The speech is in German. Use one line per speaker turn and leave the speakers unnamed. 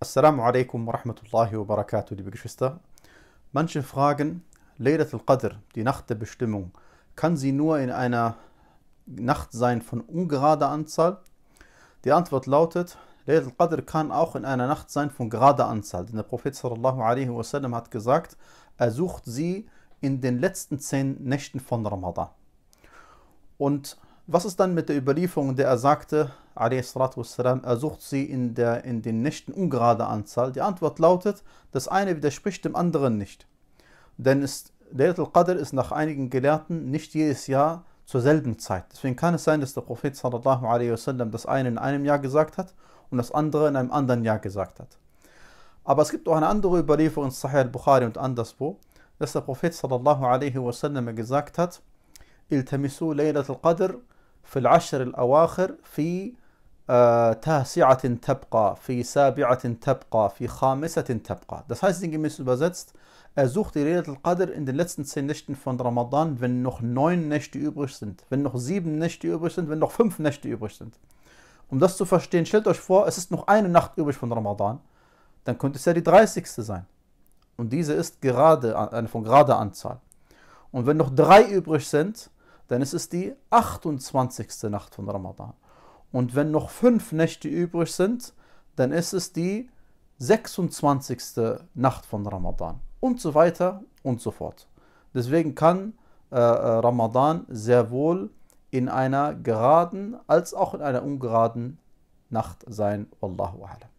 Assalamu alaikum wa rahmatullahi wa barakatuh, liebe Geschwister. Manche fragen, Laylatul qadr die Nacht der Bestimmung, kann sie nur in einer Nacht sein von ungerader Anzahl? Die Antwort lautet, Laylatul qadr kann auch in einer Nacht sein von gerader Anzahl. Denn der Prophet sallallahu alaihi wasallam hat gesagt, er sucht sie in den letzten zehn Nächten von Ramadan. Und was ist dann mit der Überlieferung, in der er sagte, والسلام, ersucht sie in, der, in den Nächten ungerade Anzahl? Die Antwort lautet, das eine widerspricht dem anderen nicht. Denn ist, Laylat al-Qadr ist nach einigen Gelehrten nicht jedes Jahr zur selben Zeit. Deswegen kann es sein, dass der Prophet sallallahu das eine in einem Jahr gesagt hat und das andere in einem anderen Jahr gesagt hat. Aber es gibt auch eine andere Überlieferung in Sahih al-Bukhari und anderswo, dass der Prophet sallallahu alaihi wasallam gesagt hat, التمسوا ليلة القدر في العشر الأواخر في äh, Tasiatin tabqa, fi sabi'atin tabqa, fi khamisatin tabqa. Das heißt sinngemäß übersetzt, er sucht die Rede al-Qadr in den letzten zehn Nächten von Ramadan, wenn noch neun Nächte übrig sind, wenn noch sieben Nächte übrig sind, wenn noch fünf Nächte übrig sind. Um das zu verstehen, stellt euch vor, es ist noch eine Nacht übrig von Ramadan, dann könnte es ja die 30. sein. Und diese ist gerade, eine von gerader Anzahl. Und wenn noch drei übrig sind, dann ist es die 28. Nacht von Ramadan. Und wenn noch fünf Nächte übrig sind, dann ist es die 26. Nacht von Ramadan. Und so weiter und so fort. Deswegen kann äh, äh, Ramadan sehr wohl in einer geraden als auch in einer ungeraden Nacht sein. Wallahu a'lam.